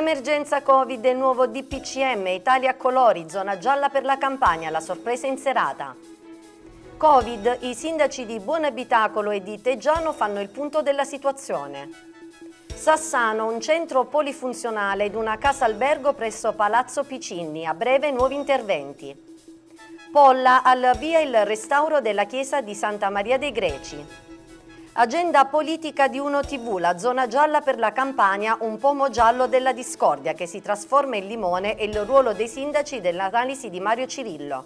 Emergenza Covid e nuovo DPCM, Italia Colori, zona gialla per la campagna, la sorpresa in serata. Covid, i sindaci di Buonabitacolo e di Teggiano fanno il punto della situazione. Sassano, un centro polifunzionale ed una casa albergo presso Palazzo Piccinni, a breve nuovi interventi. Polla, al via il restauro della chiesa di Santa Maria dei Greci. Agenda politica di Uno TV, la zona gialla per la campagna, un pomo giallo della discordia che si trasforma in limone e il ruolo dei sindaci dell'analisi di Mario Cirillo.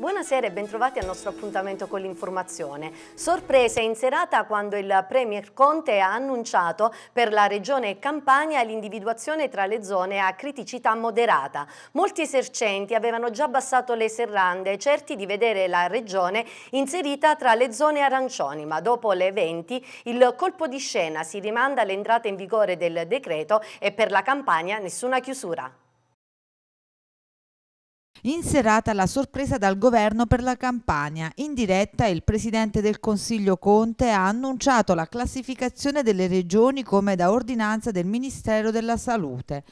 Buonasera e bentrovati al nostro appuntamento con l'informazione. Sorpresa in serata quando il Premier Conte ha annunciato per la regione Campania l'individuazione tra le zone a criticità moderata. Molti esercenti avevano già abbassato le serrande, certi di vedere la regione inserita tra le zone arancioni, ma dopo le 20 il colpo di scena si rimanda all'entrata in vigore del decreto e per la Campania nessuna chiusura. In serata la sorpresa dal governo per la Campania. In diretta il presidente del Consiglio Conte ha annunciato la classificazione delle regioni come da ordinanza del Ministero della Salute.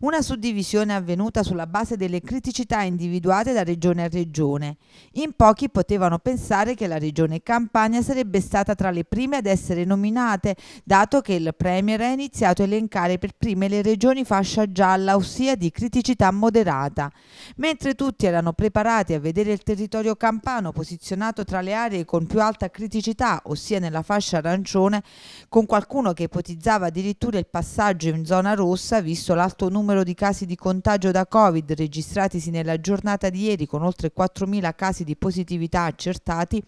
Una suddivisione avvenuta sulla base delle criticità individuate da regione a regione. In pochi potevano pensare che la regione Campania sarebbe stata tra le prime ad essere nominate, dato che il Premier ha iniziato a elencare per prime le regioni fascia gialla, ossia di criticità moderata. Mentre Mentre tutti erano preparati a vedere il territorio campano posizionato tra le aree con più alta criticità, ossia nella fascia arancione, con qualcuno che ipotizzava addirittura il passaggio in zona rossa, visto l'alto numero di casi di contagio da Covid registratisi nella giornata di ieri con oltre 4.000 casi di positività accertati,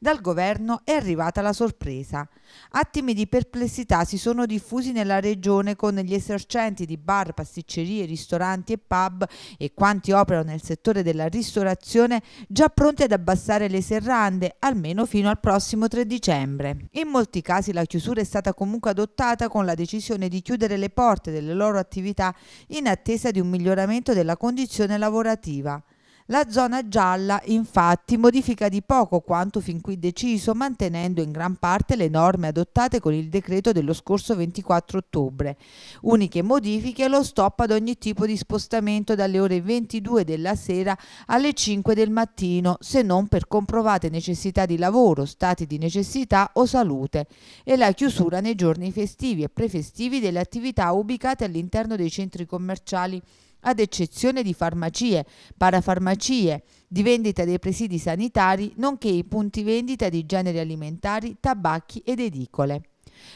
dal governo è arrivata la sorpresa. Attimi di perplessità si sono diffusi nella regione con gli esercenti di bar, pasticcerie, ristoranti e pub e quanti operano nel settore della ristorazione già pronti ad abbassare le serrande, almeno fino al prossimo 3 dicembre. In molti casi la chiusura è stata comunque adottata con la decisione di chiudere le porte delle loro attività in attesa di un miglioramento della condizione lavorativa. La zona gialla infatti modifica di poco quanto fin qui deciso mantenendo in gran parte le norme adottate con il decreto dello scorso 24 ottobre. Uniche modifiche lo stop ad ogni tipo di spostamento dalle ore 22 della sera alle 5 del mattino se non per comprovate necessità di lavoro, stati di necessità o salute e la chiusura nei giorni festivi e prefestivi delle attività ubicate all'interno dei centri commerciali ad eccezione di farmacie, parafarmacie, di vendita dei presidi sanitari, nonché i punti vendita di generi alimentari, tabacchi ed edicole.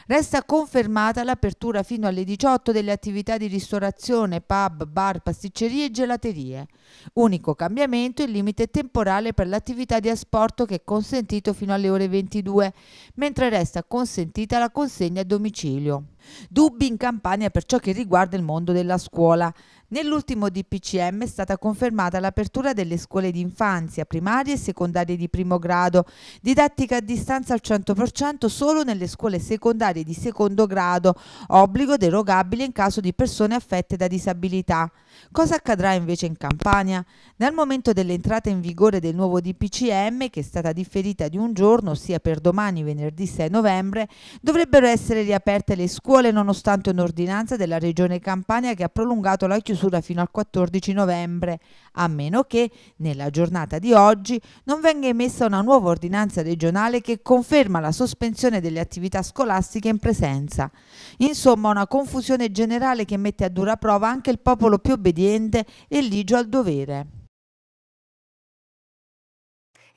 Resta confermata l'apertura fino alle 18 delle attività di ristorazione, pub, bar, pasticcerie e gelaterie. Unico cambiamento il limite temporale per l'attività di asporto che è consentito fino alle ore 22, mentre resta consentita la consegna a domicilio. Dubbi in Campania per ciò che riguarda il mondo della scuola. Nell'ultimo DPCM è stata confermata l'apertura delle scuole di infanzia, primarie e secondarie di primo grado, didattica a distanza al 100% solo nelle scuole secondarie di secondo grado, obbligo derogabile in caso di persone affette da disabilità. Cosa accadrà invece in Campania? Dal momento dell'entrata in vigore del nuovo DPCM, che è stata differita di un giorno, ossia per domani venerdì 6 novembre, dovrebbero essere riaperte le scuole nonostante un'ordinanza della Regione Campania che ha prolungato la chiusura fino al 14 novembre, a meno che nella giornata di oggi non venga emessa una nuova ordinanza regionale che conferma la sospensione delle attività scolastiche in presenza. Insomma, una confusione generale che mette a dura prova anche il popolo più benissimo obbediente e ligio al dovere.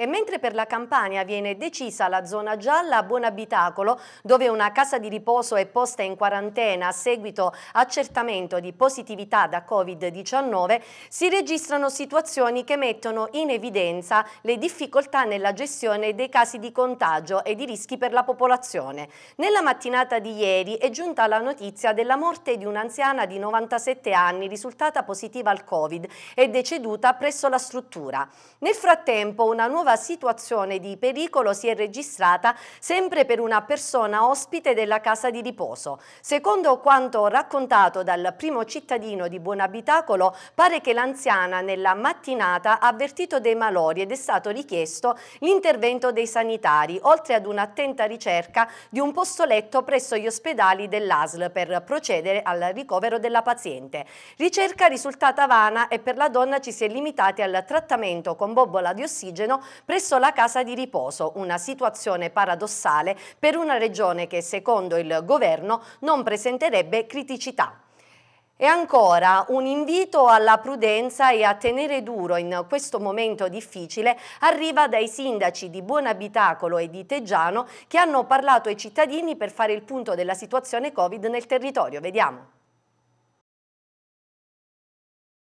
E mentre per la Campania viene decisa la zona gialla a buon abitacolo, dove una casa di riposo è posta in quarantena a seguito accertamento di positività da Covid-19, si registrano situazioni che mettono in evidenza le difficoltà nella gestione dei casi di contagio e di rischi per la popolazione. Nella mattinata di ieri è giunta la notizia della morte di un'anziana di 97 anni risultata positiva al Covid e deceduta presso la struttura. Nel frattempo una nuova nuova situazione di pericolo si è registrata sempre per una persona ospite della casa di riposo. Secondo quanto raccontato dal primo cittadino di Buonabitacolo, pare che l'anziana nella mattinata ha avvertito dei malori ed è stato richiesto l'intervento dei sanitari, oltre ad un'attenta ricerca di un posto letto presso gli ospedali dell'ASL per procedere al ricovero della paziente. Ricerca risultata vana e per la donna ci si è limitati al trattamento con bobbola di ossigeno presso la casa di riposo, una situazione paradossale per una regione che secondo il governo non presenterebbe criticità. E ancora un invito alla prudenza e a tenere duro in questo momento difficile arriva dai sindaci di Buonabitacolo e di Teggiano che hanno parlato ai cittadini per fare il punto della situazione Covid nel territorio. Vediamo.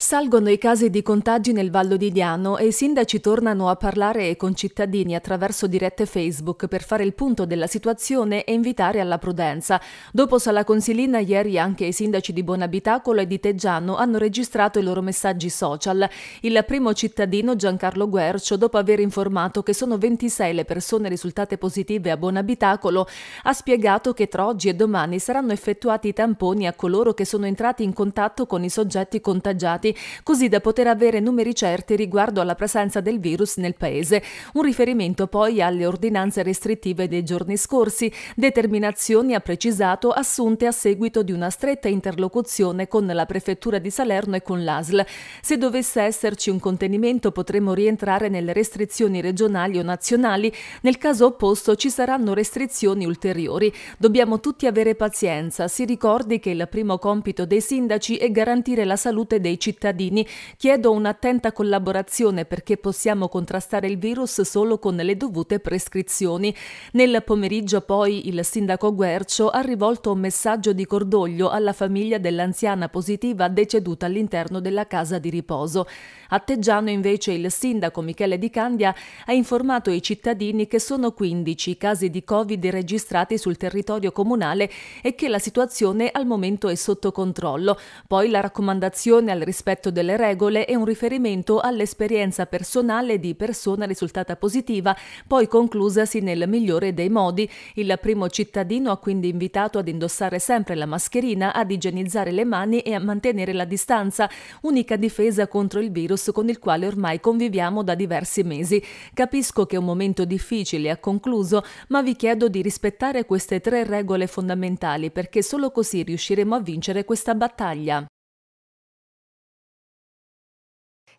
Salgono i casi di contagi nel Vallo di Diano e i sindaci tornano a parlare con cittadini attraverso dirette Facebook per fare il punto della situazione e invitare alla prudenza. Dopo Sala Consilina, ieri anche i sindaci di Buonabitacolo e di Teggiano hanno registrato i loro messaggi social. Il primo cittadino, Giancarlo Guercio, dopo aver informato che sono 26 le persone risultate positive a Buonabitacolo, ha spiegato che tra oggi e domani saranno effettuati i tamponi a coloro che sono entrati in contatto con i soggetti contagiati così da poter avere numeri certi riguardo alla presenza del virus nel paese. Un riferimento poi alle ordinanze restrittive dei giorni scorsi, determinazioni ha precisato assunte a seguito di una stretta interlocuzione con la prefettura di Salerno e con l'ASL. Se dovesse esserci un contenimento potremmo rientrare nelle restrizioni regionali o nazionali, nel caso opposto ci saranno restrizioni ulteriori. Dobbiamo tutti avere pazienza, si ricordi che il primo compito dei sindaci è garantire la salute dei cittadini cittadini, chiedo un'attenta collaborazione perché possiamo contrastare il virus solo con le dovute prescrizioni. Nel pomeriggio poi il sindaco Guercio ha rivolto un messaggio di cordoglio alla famiglia dell'anziana positiva deceduta all'interno della casa di riposo. A Teggiano invece il sindaco Michele Di Candia ha informato i cittadini che sono 15 i casi di Covid registrati sul territorio comunale e che la situazione al momento è sotto controllo. Poi la raccomandazione al rispetto rispetto delle regole e un riferimento all'esperienza personale di persona risultata positiva, poi conclusasi nel migliore dei modi. Il primo cittadino ha quindi invitato ad indossare sempre la mascherina, ad igienizzare le mani e a mantenere la distanza, unica difesa contro il virus con il quale ormai conviviamo da diversi mesi. Capisco che è un momento difficile, ha concluso, ma vi chiedo di rispettare queste tre regole fondamentali perché solo così riusciremo a vincere questa battaglia.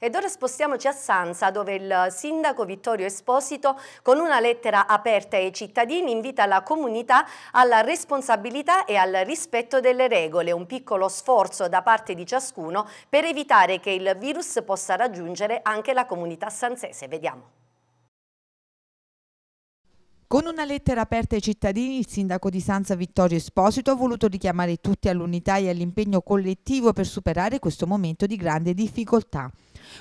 Ed ora spostiamoci a Sansa dove il sindaco Vittorio Esposito con una lettera aperta ai cittadini invita la comunità alla responsabilità e al rispetto delle regole, un piccolo sforzo da parte di ciascuno per evitare che il virus possa raggiungere anche la comunità sanzese. Vediamo. Con una lettera aperta ai cittadini, il sindaco di Sanza Vittorio Esposito ha voluto richiamare tutti all'unità e all'impegno collettivo per superare questo momento di grande difficoltà.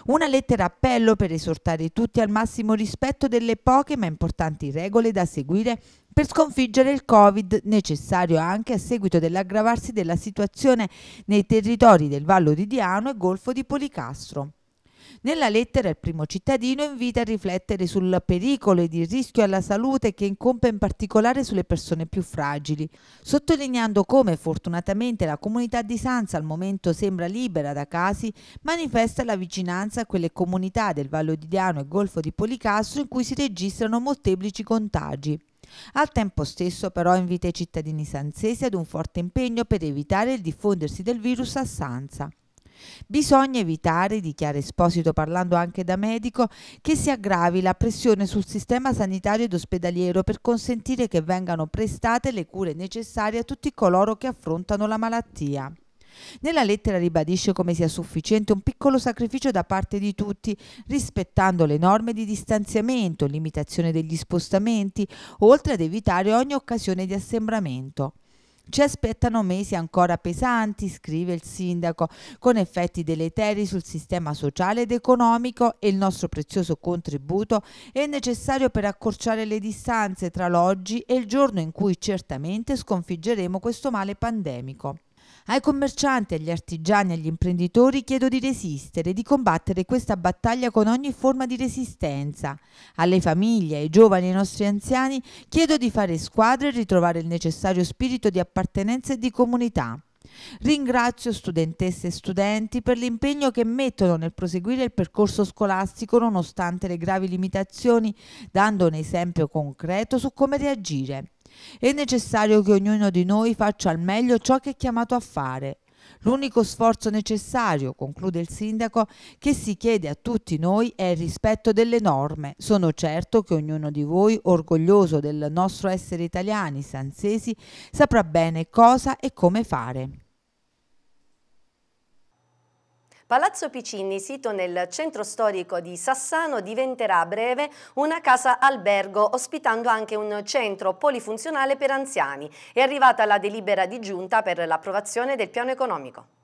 Una lettera appello per esortare tutti al massimo rispetto delle poche ma importanti regole da seguire per sconfiggere il Covid, necessario anche a seguito dell'aggravarsi della situazione nei territori del Vallo di Diano e Golfo di Policastro. Nella lettera il primo cittadino invita a riflettere sul pericolo ed il rischio alla salute che incombe in particolare sulle persone più fragili, sottolineando come fortunatamente la comunità di Sanza al momento sembra libera da casi, manifesta la vicinanza a quelle comunità del Vallo di Diano e Golfo di Policastro in cui si registrano molteplici contagi. Al tempo stesso però invita i cittadini sanzesi ad un forte impegno per evitare il diffondersi del virus a Sanza. Bisogna evitare, dichiara Esposito parlando anche da medico, che si aggravi la pressione sul sistema sanitario ed ospedaliero per consentire che vengano prestate le cure necessarie a tutti coloro che affrontano la malattia. Nella lettera ribadisce come sia sufficiente un piccolo sacrificio da parte di tutti, rispettando le norme di distanziamento, limitazione degli spostamenti, oltre ad evitare ogni occasione di assembramento. Ci aspettano mesi ancora pesanti, scrive il sindaco, con effetti deleteri sul sistema sociale ed economico e il nostro prezioso contributo è necessario per accorciare le distanze tra l'oggi e il giorno in cui certamente sconfiggeremo questo male pandemico. Ai commercianti, agli artigiani, agli imprenditori chiedo di resistere, di combattere questa battaglia con ogni forma di resistenza. Alle famiglie, ai giovani e ai nostri anziani chiedo di fare squadra e ritrovare il necessario spirito di appartenenza e di comunità. Ringrazio studentesse e studenti per l'impegno che mettono nel proseguire il percorso scolastico nonostante le gravi limitazioni, dando un esempio concreto su come reagire. È necessario che ognuno di noi faccia al meglio ciò che è chiamato a fare. L'unico sforzo necessario, conclude il sindaco, che si chiede a tutti noi è il rispetto delle norme. Sono certo che ognuno di voi, orgoglioso del nostro essere italiani, sansesi, saprà bene cosa e come fare. Palazzo Piccini, sito nel centro storico di Sassano, diventerà a breve una casa albergo, ospitando anche un centro polifunzionale per anziani. È arrivata la delibera di giunta per l'approvazione del piano economico.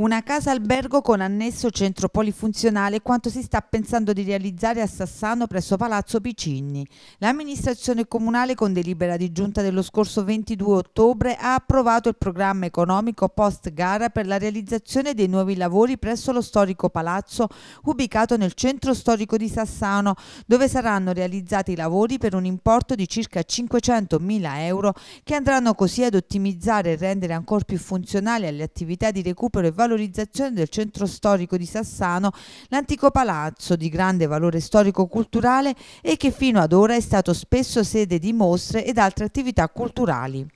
Una casa albergo con annesso centro polifunzionale quanto si sta pensando di realizzare a Sassano presso Palazzo Picigni. L'amministrazione comunale con delibera di giunta dello scorso 22 ottobre ha approvato il programma economico post gara per la realizzazione dei nuovi lavori presso lo storico palazzo ubicato nel centro storico di Sassano dove saranno realizzati i lavori per un importo di circa 500.000 euro che andranno così ad ottimizzare e rendere ancora più funzionali alle attività di recupero e valorizzazione valorizzazione del centro storico di Sassano, l'antico palazzo di grande valore storico-culturale e che fino ad ora è stato spesso sede di mostre ed altre attività culturali.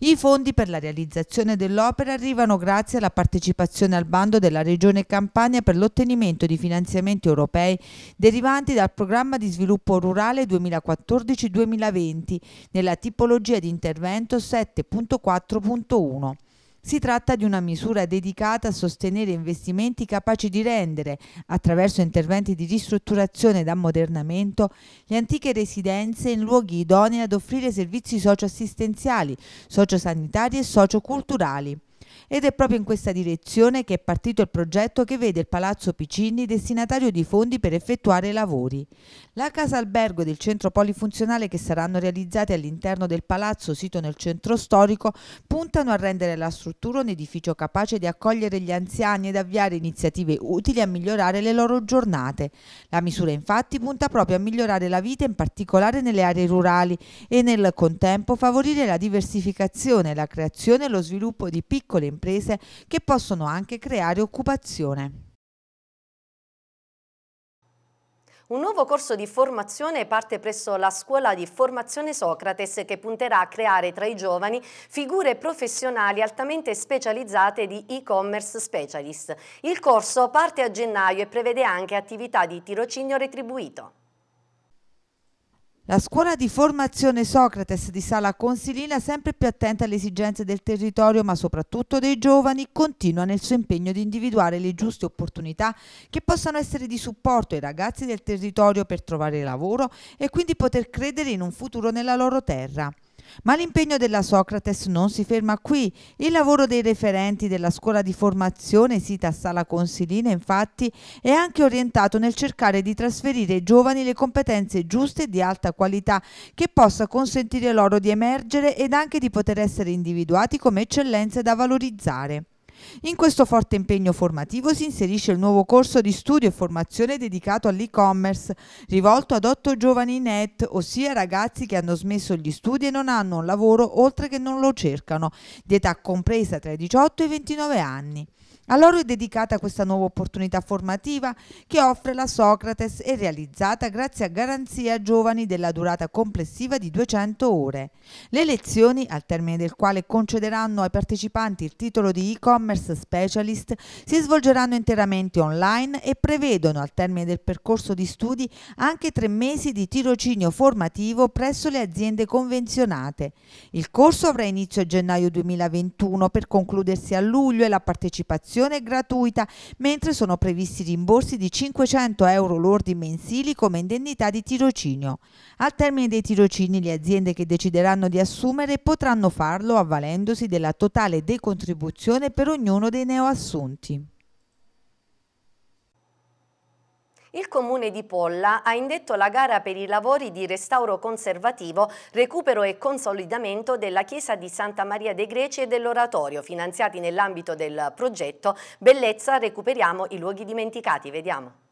I fondi per la realizzazione dell'opera arrivano grazie alla partecipazione al bando della Regione Campania per l'ottenimento di finanziamenti europei derivanti dal programma di sviluppo rurale 2014-2020 nella tipologia di intervento 7.4.1 si tratta di una misura dedicata a sostenere investimenti capaci di rendere, attraverso interventi di ristrutturazione ed ammodernamento, le antiche residenze in luoghi idonei ad offrire servizi socioassistenziali, sociosanitari e socioculturali. Ed è proprio in questa direzione che è partito il progetto che vede il Palazzo Piccini destinatario di fondi per effettuare i lavori. La casa albergo ed il centro polifunzionale che saranno realizzati all'interno del palazzo sito nel centro storico puntano a rendere la struttura un edificio capace di accogliere gli anziani ed avviare iniziative utili a migliorare le loro giornate. La misura infatti punta proprio a migliorare la vita in particolare nelle aree rurali e nel contempo favorire la diversificazione, la creazione e lo sviluppo di piccole imprese imprese che possono anche creare occupazione. Un nuovo corso di formazione parte presso la scuola di formazione Socrates che punterà a creare tra i giovani figure professionali altamente specializzate di e-commerce specialist. Il corso parte a gennaio e prevede anche attività di tirocinio retribuito. La scuola di formazione Socrates di Sala Consilina, sempre più attenta alle esigenze del territorio ma soprattutto dei giovani, continua nel suo impegno di individuare le giuste opportunità che possano essere di supporto ai ragazzi del territorio per trovare lavoro e quindi poter credere in un futuro nella loro terra. Ma l'impegno della Socrates non si ferma qui. Il lavoro dei referenti della scuola di formazione sita a Sala Consilina, infatti, è anche orientato nel cercare di trasferire ai giovani le competenze giuste e di alta qualità che possa consentire loro di emergere ed anche di poter essere individuati come eccellenze da valorizzare. In questo forte impegno formativo si inserisce il nuovo corso di studio e formazione dedicato all'e-commerce, rivolto ad otto giovani net, ossia ragazzi che hanno smesso gli studi e non hanno un lavoro oltre che non lo cercano, di età compresa tra i 18 e i 29 anni. A loro è dedicata questa nuova opportunità formativa che offre la Socrates e realizzata grazie a garanzia giovani della durata complessiva di 200 ore. Le lezioni, al termine del quale concederanno ai partecipanti il titolo di e-commerce specialist, si svolgeranno interamente online e prevedono al termine del percorso di studi anche tre mesi di tirocinio formativo presso le aziende convenzionate. Il corso avrà inizio a gennaio 2021 per concludersi a luglio e la partecipazione formazione gratuita, mentre sono previsti rimborsi di 500 euro lordi mensili come indennità di tirocinio. Al termine dei tirocini le aziende che decideranno di assumere potranno farlo avvalendosi della totale decontribuzione per ognuno dei neoassunti. Il comune di Polla ha indetto la gara per i lavori di restauro conservativo, recupero e consolidamento della chiesa di Santa Maria dei Greci e dell'oratorio, finanziati nell'ambito del progetto Bellezza recuperiamo i luoghi dimenticati. Vediamo.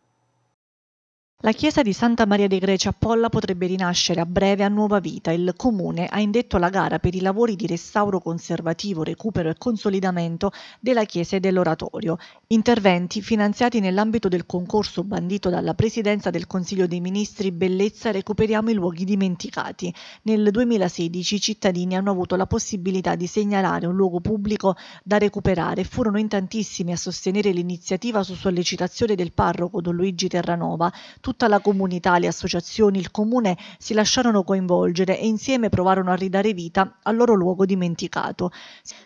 La chiesa di Santa Maria dei Greci a Polla potrebbe rinascere a breve a nuova vita. Il comune ha indetto la gara per i lavori di restauro conservativo, recupero e consolidamento della chiesa e dell'oratorio. Interventi finanziati nell'ambito del concorso bandito dalla Presidenza del Consiglio dei Ministri Bellezza Recuperiamo i luoghi dimenticati. Nel 2016 i cittadini hanno avuto la possibilità di segnalare un luogo pubblico da recuperare e furono in tantissimi a sostenere l'iniziativa su sollecitazione del parroco Don Luigi Terranova Tutta la comunità, le associazioni, il comune si lasciarono coinvolgere e insieme provarono a ridare vita al loro luogo dimenticato.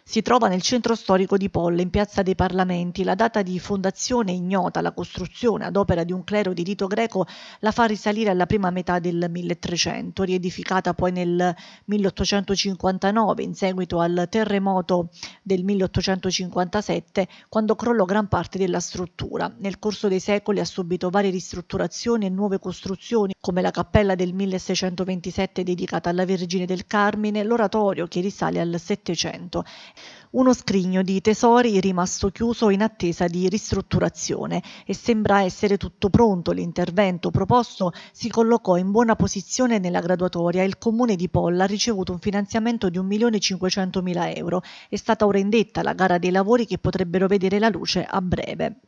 Si trova nel centro storico di Polle, in piazza dei Parlamenti. La data di fondazione ignota, la costruzione ad opera di un clero di rito greco la fa risalire alla prima metà del 1300, riedificata poi nel 1859 in seguito al terremoto del 1857 quando crollò gran parte della struttura. Nel corso dei secoli ha subito varie ristrutturazioni restaurazioni e nuove costruzioni come la cappella del 1627 dedicata alla Vergine del Carmine, l'oratorio che risale al Settecento. Uno scrigno di tesori rimasto chiuso in attesa di ristrutturazione e sembra essere tutto pronto. L'intervento proposto si collocò in buona posizione nella graduatoria il comune di Polla ha ricevuto un finanziamento di 1.500.000 euro. È stata ora indetta la gara dei lavori che potrebbero vedere la luce a breve.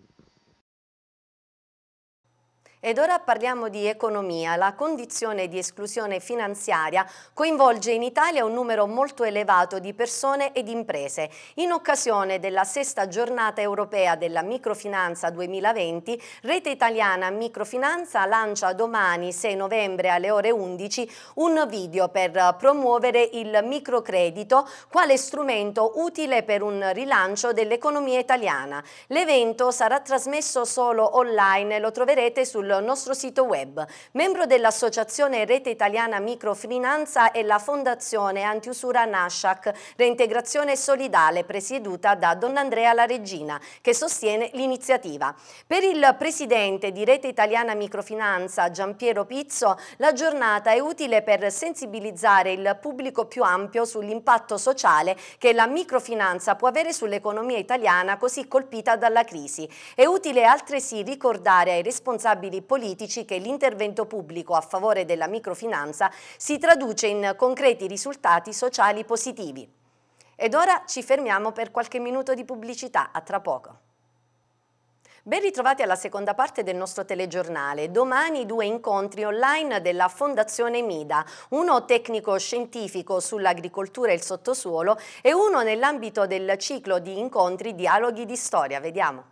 Ed ora parliamo di economia. La condizione di esclusione finanziaria coinvolge in Italia un numero molto elevato di persone ed imprese. In occasione della sesta giornata europea della microfinanza 2020, Rete Italiana Microfinanza lancia domani 6 novembre alle ore 11 un video per promuovere il microcredito quale strumento utile per un rilancio dell'economia italiana. L'evento sarà trasmesso solo online e lo troverete sul nostro sito web. Membro dell'Associazione Rete Italiana Microfinanza e la Fondazione Antiusura Nasciac Reintegrazione Solidale presieduta da Don Andrea La Regina che sostiene l'iniziativa. Per il presidente di Rete Italiana Microfinanza Giampiero Pizzo la giornata è utile per sensibilizzare il pubblico più ampio sull'impatto sociale che la microfinanza può avere sull'economia italiana così colpita dalla crisi. È utile altresì ricordare ai responsabili politici che l'intervento pubblico a favore della microfinanza si traduce in concreti risultati sociali positivi. Ed ora ci fermiamo per qualche minuto di pubblicità, a tra poco. Ben ritrovati alla seconda parte del nostro telegiornale. Domani due incontri online della Fondazione Mida, uno tecnico-scientifico sull'agricoltura e il sottosuolo e uno nell'ambito del ciclo di incontri Dialoghi di Storia. Vediamo.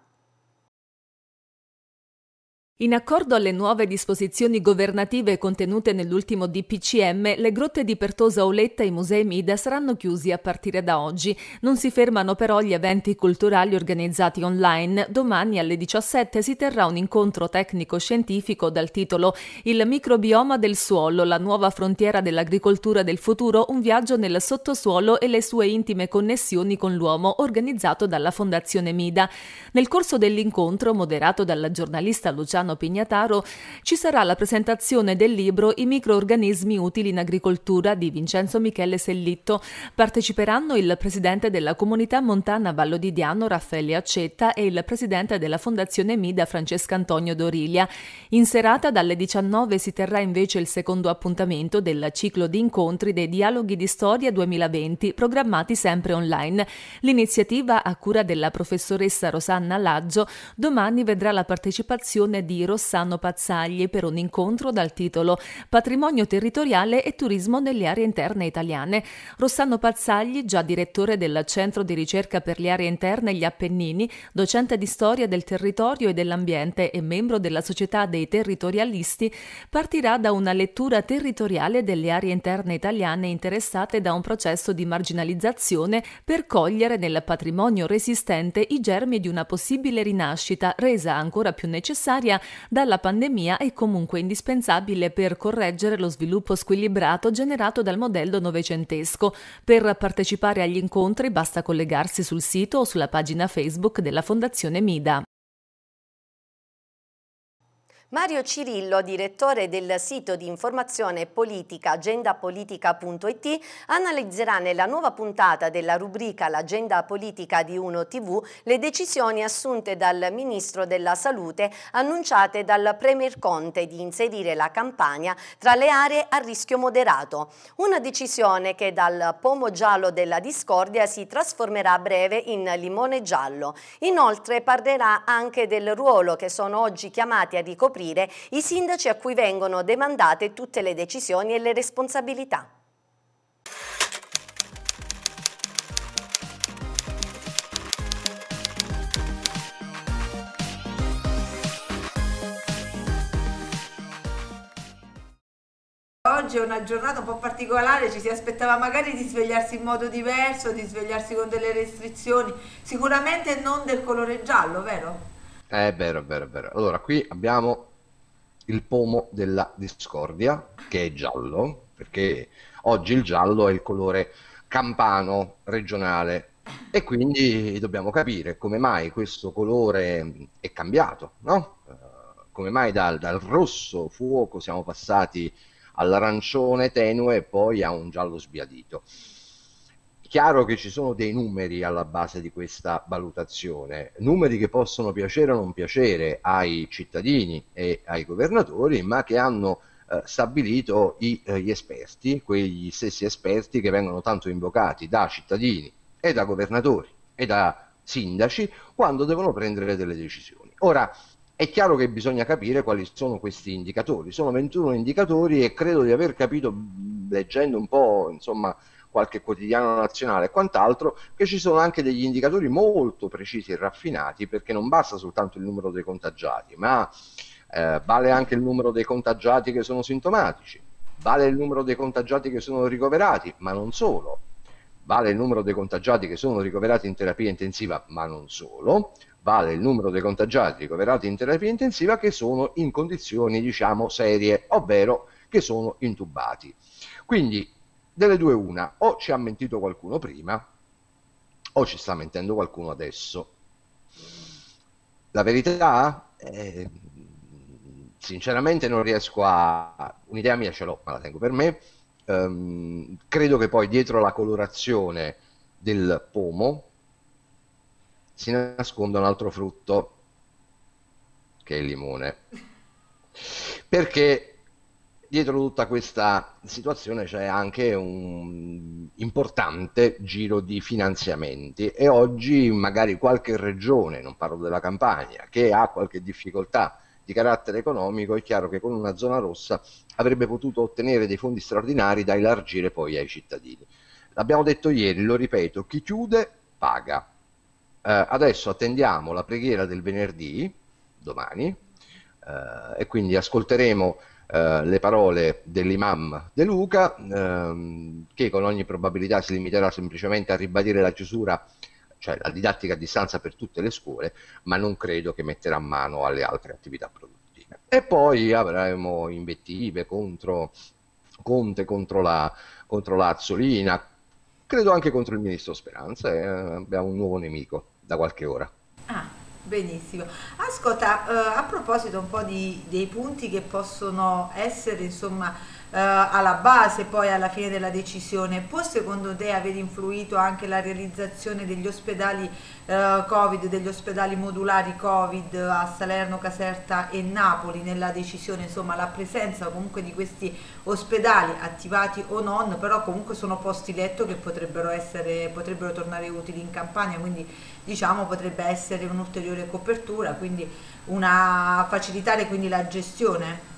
In accordo alle nuove disposizioni governative contenute nell'ultimo DPCM, le grotte di Pertosa Oletta e i musei Mida saranno chiusi a partire da oggi. Non si fermano però gli eventi culturali organizzati online. Domani alle 17 si terrà un incontro tecnico-scientifico dal titolo Il microbioma del suolo, la nuova frontiera dell'agricoltura del futuro, un viaggio nel sottosuolo e le sue intime connessioni con l'uomo, organizzato dalla Fondazione Mida. Nel corso dell'incontro, moderato dalla giornalista Luciano Gaetano Pignataro ci sarà la presentazione del libro I microorganismi utili in agricoltura di Vincenzo Michele Sellitto. Parteciperanno il presidente della comunità montana Vallo di Diano Raffaele Accetta e il presidente della fondazione Mida Francesco Antonio Doriglia. In serata dalle 19 si terrà invece il secondo appuntamento del ciclo di incontri dei Dialoghi di Storia 2020 programmati sempre online. L'iniziativa a cura della professoressa Rosanna Lazzo domani vedrà la partecipazione di Rossano Pazzagli per un incontro dal titolo Patrimonio territoriale e turismo nelle aree interne italiane. Rossano Pazzagli, già direttore del Centro di ricerca per le aree interne e gli Appennini, docente di storia del territorio e dell'ambiente e membro della Società dei Territorialisti, partirà da una lettura territoriale delle aree interne italiane interessate da un processo di marginalizzazione per cogliere nel patrimonio resistente i germi di una possibile rinascita resa ancora più necessaria dalla pandemia è comunque indispensabile per correggere lo sviluppo squilibrato generato dal modello novecentesco. Per partecipare agli incontri basta collegarsi sul sito o sulla pagina Facebook della Fondazione Mida. Mario Cirillo, direttore del sito di informazione politica agendapolitica.it, analizzerà nella nuova puntata della rubrica L'agenda politica di Uno TV le decisioni assunte dal Ministro della Salute annunciate dal Premier Conte di inserire la campagna tra le aree a rischio moderato. Una decisione che dal pomo giallo della discordia si trasformerà a breve in limone giallo. Inoltre parlerà anche del ruolo che sono oggi chiamati a ricoprire scoprire i sindaci a cui vengono demandate tutte le decisioni e le responsabilità. Oggi è una giornata un po' particolare, ci si aspettava magari di svegliarsi in modo diverso, di svegliarsi con delle restrizioni, sicuramente non del colore giallo, vero? È eh, vero, è vero, è vero. Allora, qui abbiamo il pomo della discordia, che è giallo, perché oggi il giallo è il colore campano regionale e quindi dobbiamo capire come mai questo colore è cambiato, no? Eh, come mai dal, dal rosso fuoco siamo passati all'arancione tenue e poi a un giallo sbiadito chiaro che ci sono dei numeri alla base di questa valutazione, numeri che possono piacere o non piacere ai cittadini e ai governatori, ma che hanno eh, stabilito i, eh, gli esperti, quegli stessi esperti che vengono tanto invocati da cittadini e da governatori e da sindaci quando devono prendere delle decisioni. Ora, è chiaro che bisogna capire quali sono questi indicatori, sono 21 indicatori e credo di aver capito, leggendo un po' insomma, qualche quotidiano nazionale e quant'altro, che ci sono anche degli indicatori molto precisi e raffinati perché non basta soltanto il numero dei contagiati, ma eh, vale anche il numero dei contagiati che sono sintomatici, vale il numero dei contagiati che sono ricoverati, ma non solo, vale il numero dei contagiati che sono ricoverati in terapia intensiva, ma non solo, vale il numero dei contagiati ricoverati in terapia intensiva che sono in condizioni, diciamo, serie, ovvero che sono intubati. Quindi delle due una, o ci ha mentito qualcuno prima, o ci sta mentendo qualcuno adesso. La verità, eh, sinceramente non riesco a... un'idea mia ce l'ho, ma la tengo per me. Um, credo che poi dietro la colorazione del pomo si nasconda un altro frutto, che è il limone. Perché dietro tutta questa situazione c'è anche un importante giro di finanziamenti e oggi magari qualche regione, non parlo della Campania, che ha qualche difficoltà di carattere economico, è chiaro che con una zona rossa avrebbe potuto ottenere dei fondi straordinari da elargire poi ai cittadini. L'abbiamo detto ieri, lo ripeto, chi chiude paga. Eh, adesso attendiamo la preghiera del venerdì, domani, eh, e quindi ascolteremo eh, le parole dell'imam De Luca, ehm, che con ogni probabilità si limiterà semplicemente a ribadire la chiusura, cioè la didattica a distanza per tutte le scuole, ma non credo che metterà mano alle altre attività produttive. E poi avremo invettive contro Conte, contro la, contro Azzolina, credo anche contro il ministro Speranza, eh, abbiamo un nuovo nemico da qualche ora. Ah. Benissimo. Ascolta, eh, a proposito un po' di, dei punti che possono essere, insomma, eh, alla base poi alla fine della decisione può secondo te aver influito anche la realizzazione degli ospedali eh, Covid, degli ospedali modulari Covid a Salerno, Caserta e Napoli nella decisione, insomma la presenza comunque di questi ospedali attivati o non, però comunque sono posti letto che potrebbero, essere, potrebbero tornare utili in campagna, quindi diciamo potrebbe essere un'ulteriore copertura, quindi una, facilitare quindi la gestione?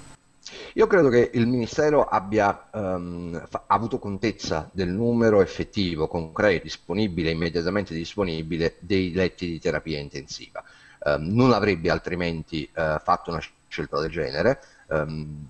Io credo che il Ministero abbia um, fa- avuto contezza del numero effettivo, concreto, disponibile, immediatamente disponibile dei letti di terapia intensiva. Um, non avrebbe altrimenti uh, fatto una scelta del genere. Um,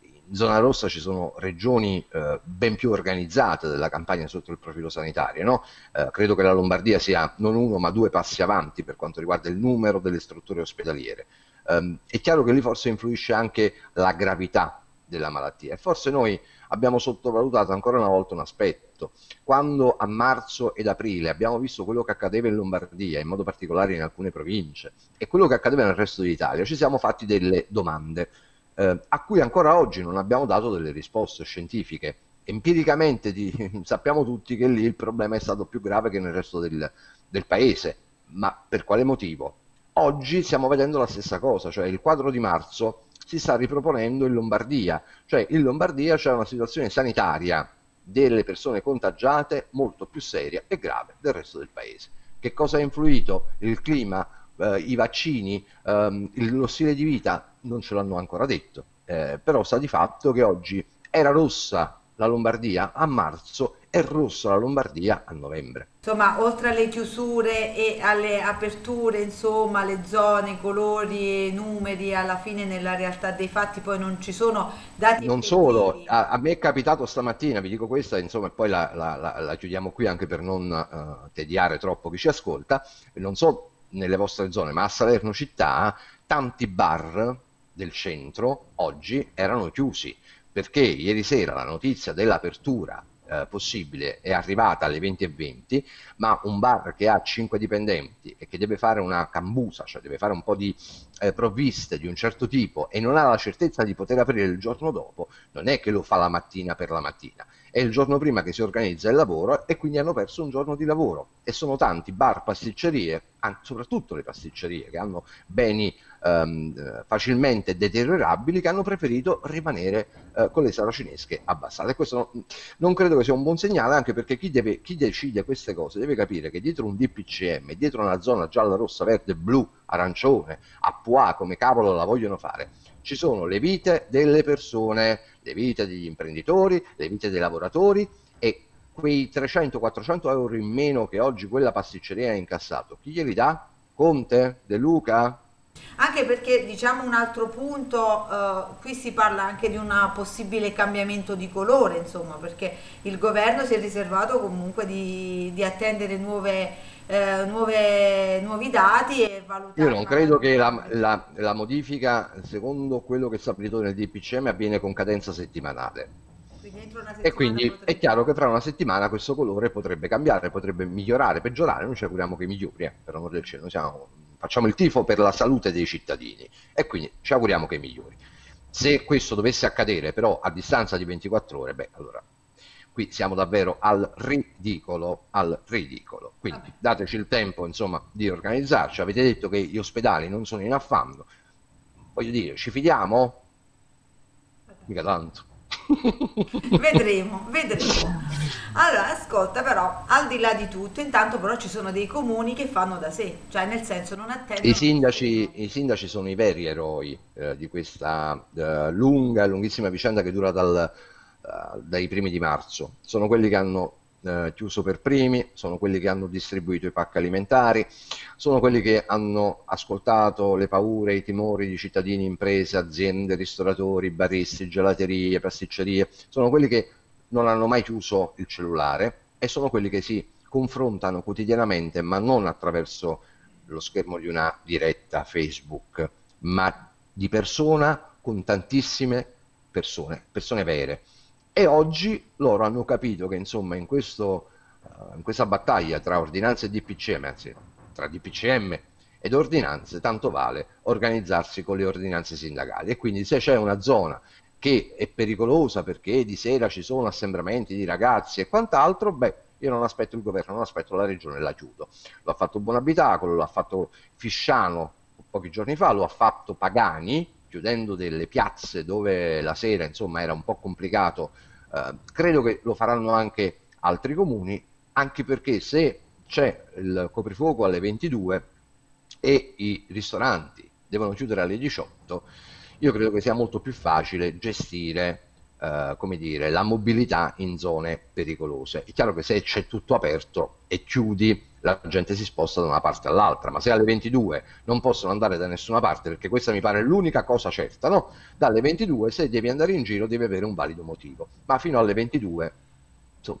in zona rossa ci sono regioni eh, ben più organizzate della campagna sotto il profilo sanitario. No? Eh, credo che la Lombardia sia non uno ma due passi avanti per quanto riguarda il numero delle strutture ospedaliere. Um, è chiaro che lì forse influisce anche la gravità della malattia e forse noi abbiamo sottovalutato ancora una volta un aspetto. Quando a marzo ed aprile abbiamo visto quello che accadeva in Lombardia, in modo particolare in alcune province, e quello che accadeva nel resto d'Italia, ci siamo fatti delle domande eh, a cui ancora oggi non abbiamo dato delle risposte scientifiche. Empiricamente di, sappiamo tutti che lì il problema è stato più grave che nel resto del, del paese, ma per quale motivo? Oggi stiamo vedendo la stessa cosa, cioè il 4 di marzo si sta riproponendo in Lombardia, cioè in Lombardia c'è una situazione sanitaria delle persone contagiate molto più seria e grave del resto del paese. Che cosa ha influito? Il clima, eh, i vaccini, ehm, lo stile di vita? Non ce l'hanno ancora detto, eh, però sta di fatto che oggi era rossa la Lombardia a marzo e rosso la Lombardia a novembre. Insomma, oltre alle chiusure e alle aperture, insomma, le zone, colori e numeri, alla fine nella realtà dei fatti poi non ci sono dati. Non solo, a, a, me è capitato stamattina, vi dico questa, insomma, e poi la, la, la, la, chiudiamo qui anche per non uh, tediare troppo chi ci ascolta, non so nelle vostre zone, ma a Salerno città tanti bar del centro oggi erano chiusi perché ieri sera la notizia dell'apertura eh, possibile è arrivata alle 20.20, ma un bar che ha 5 dipendenti e che deve fare una cambusa, cioè deve fare un po' di eh, provviste di un certo tipo e non ha la certezza di poter aprire il giorno dopo, non è che lo fa la mattina per la mattina, è il giorno prima che si organizza il lavoro e quindi hanno perso un giorno di lavoro. E sono tanti bar, pasticcerie, soprattutto le pasticcerie che hanno beni ehm, eh, facilmente deteriorabili, che hanno preferito rimanere eh, con le saracinesche abbassate. Questo non, non, credo che sia un buon segnale, anche perché chi, deve, chi decide queste cose deve capire che dietro un DPCM, dietro una zona gialla, rossa, verde, blu, arancione, a pois, come cavolo la vogliono fare, ci sono le vite delle persone, le vite degli imprenditori, le vite dei lavoratori e quei 300-400 euro in meno che oggi quella pasticceria ha incassato, chi glieli dà? Conte? De Luca? Anche perché diciamo un altro punto, eh, qui si parla anche di un possibile cambiamento di colore, insomma, perché il governo si è riservato comunque di, di attendere nuove eh, nuove, nuovi dati e valutare. Io non credo che la, la, la modifica, secondo quello che è stabilito nel DPCM, avviene con cadenza settimanale. Quindi e quindi potrebbe... è chiaro che fra una settimana questo colore potrebbe cambiare, potrebbe migliorare, peggiorare, noi ci auguriamo che migliori, eh, per amor del cielo, siamo, facciamo il tifo per la salute dei cittadini e quindi ci auguriamo che migliori. Se questo dovesse accadere però a distanza di 24 ore, beh, allora qui siamo davvero al ridicolo, al ridicolo. Quindi Vabbè. dateci il tempo insomma, di organizzarci, avete detto che gli ospedali non sono in affanno, voglio dire, ci fidiamo? Vabbè. Mica tanto. vedremo, vedremo. Allora, ascolta, però, al di là di tutto, intanto però ci sono dei comuni che fanno da sé, cioè nel senso non attendono... I sindaci, i sindaci sono i veri eroi eh, di questa eh, lunga, lunghissima vicenda che dura dal eh, dai primi di marzo. Sono quelli che hanno eh, chiuso per primi, sono quelli che hanno distribuito i pacchi alimentari, sono quelli che hanno ascoltato le paure e i timori di cittadini, imprese, aziende, ristoratori, baristi, gelaterie, pasticcerie, sono quelli che non hanno mai chiuso il cellulare e sono quelli che si confrontano quotidianamente, ma non attraverso lo schermo di una diretta Facebook, ma di persona con tantissime persone, persone vere e oggi loro hanno capito che insomma in, questo, uh, in questa battaglia tra ordinanze e DPCM, anzi tra DPCM ed ordinanze, tanto vale organizzarsi con le ordinanze sindacali e quindi se c'è una zona che è pericolosa perché di sera ci sono assembramenti di ragazzi e quant'altro, beh, io non aspetto il governo, non aspetto la regione, la chiudo. L'ha fatto Buonabitacolo, l'ha fatto Fisciano pochi giorni fa, lo ha fatto Pagani, chiudendo delle piazze dove la sera insomma era un po' complicato, eh, credo che lo faranno anche altri comuni, anche perché se c'è il coprifuoco alle 22 e i ristoranti devono chiudere alle 18, io credo che sia molto più facile gestire eh, come dire, la mobilità in zone pericolose. È chiaro che se c'è tutto aperto e chiudi la gente si sposta da una parte all'altra, ma se alle 22 non possono andare da nessuna parte, perché questa mi pare l'unica cosa certa, no? Dalle 22 se devi andare in giro devi avere un valido motivo, ma fino alle 22 so,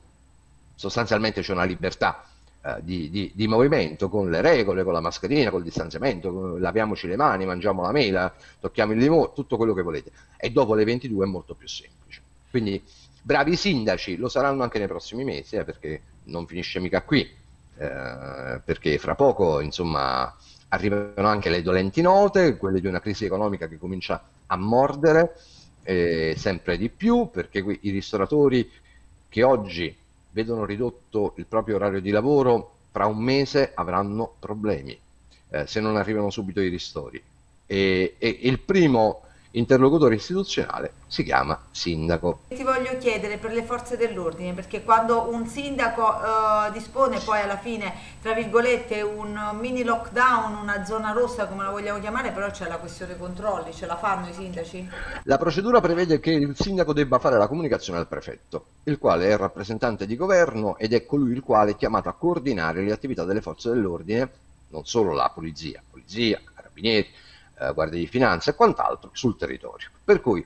sostanzialmente c'è una libertà. Eh, di, di, di, movimento con le regole, con la mascherina, col distanziamento, laviamoci le mani, mangiamo la mela, tocchiamo il limone, tutto quello che volete. E dopo le 22 è molto più semplice. Quindi bravi sindaci lo saranno anche nei prossimi mesi, eh, perché non finisce mica qui eh, perché fra poco insomma, arrivano anche le dolenti note, quelle di una crisi economica che comincia a mordere eh, sempre di più, perché qui, i ristoratori che oggi vedono ridotto il proprio orario di lavoro, fra un mese avranno problemi eh, se non arrivano subito i ristori. E, e il primo interlocutore istituzionale si chiama sindaco. Ti voglio chiedere per le forze dell'ordine, perché quando un sindaco eh, dispone poi alla fine, tra virgolette, un mini lockdown, una zona rossa come la vogliamo chiamare, però c'è la questione controlli, ce la fanno i sindaci? La procedura prevede che il sindaco debba fare la comunicazione al prefetto, il quale è il rappresentante di governo ed è colui il quale è chiamato a coordinare le attività delle forze dell'ordine, non solo la polizia, polizia, carabinieri, eh, Guardia di Finanza e quant'altro sul territorio. Per cui,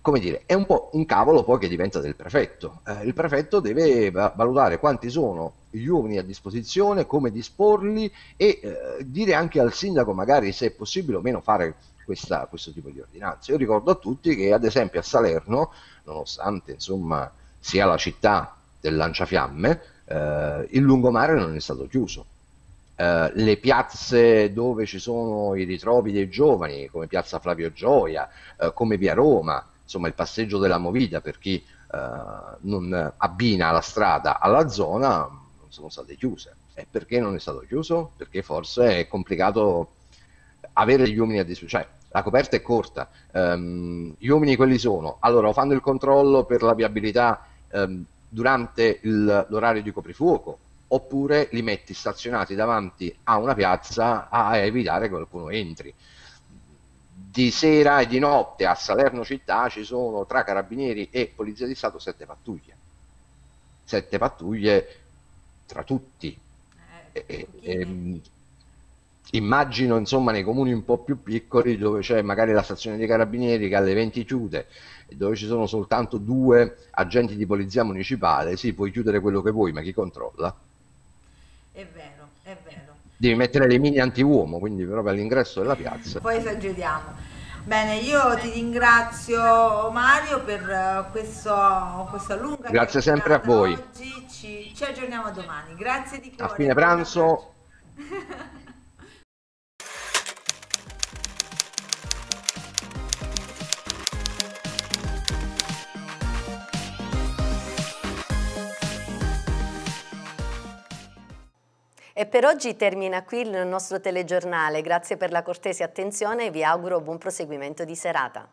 come dire, è un po' un cavolo poi che diventa del prefetto. Eh, il prefetto deve valutare quanti sono gli uomini a disposizione, come disporli e eh, dire anche al sindaco magari se è possibile o meno fare questa, questo tipo di ordinanza. Io ricordo a tutti che ad esempio a Salerno, nonostante insomma sia la città del lanciafiamme, eh, il lungomare non è stato chiuso. Eh, le piazze dove ci sono i ritrovi dei giovani, come piazza Flavio Gioia, eh, come via Roma, insomma il passeggio della Movida per chi eh, non abbina la strada alla zona, non sono state chiuse. E perché non è stato chiuso? Perché forse è complicato avere gli uomini a disposizione. Cioè, la coperta è corta, um, gli uomini quelli sono. Allora, fanno il controllo per la viabilità um, durante il, l'orario di coprifuoco, oppure li metti stazionati davanti a una piazza a evitare che qualcuno entri. Di sera e di notte a Salerno città ci sono tra carabinieri e polizia di Stato sette pattuglie. Sette pattuglie tra tutti. Eh, e, e, ehm, immagino insomma nei comuni un po' più piccoli dove c'è magari la stazione dei carabinieri che alle 20 chiude dove ci sono soltanto due agenti di polizia municipale, sì, puoi chiudere quello che vuoi, ma chi controlla? È vero, è vero. Devi mettere le mini anti-uomo, quindi proprio all'ingresso della piazza. Poi esageriamo. Bene, io ti ringrazio Mario per eh, questo, questa lunga Grazie sempre a voi. Oggi ci, ci aggiorniamo domani. Grazie di cuore. A fine pranzo. E per oggi termina qui il nostro telegiornale. Grazie per la cortese attenzione e vi auguro buon proseguimento di serata.